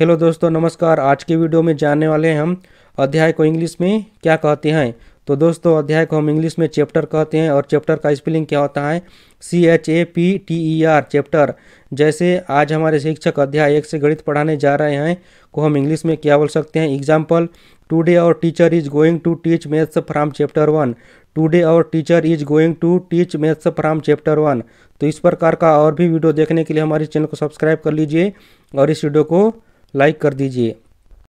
hello दोस्तों नमस्कार आज के वीडियो में जानने वाले हैं हम अध्याय को इंग्लिश में क्या कहते हैं तो दोस्तों अध्याय को हम इंग्लिश में चैप्टर कहते हैं और चैप्टर का स्पेलिंग क्या होता है C H A P T E R chapter जैसे आज हमारे शिक्षक अध्याय एक से गणित पढ़ाने जा रहे हैं को हम इंग्लिश में क्या बोल सकते हैं example today our teacher is going to teach maths from chapter one today और teacher is going to teach maths from chapter one तो इस प्रकार का और भी वीडियो देखने के लिए हमारे चैनल को सब्सक्राइब कर लीजिए और इस वीडियो को लाइक कर दीजिए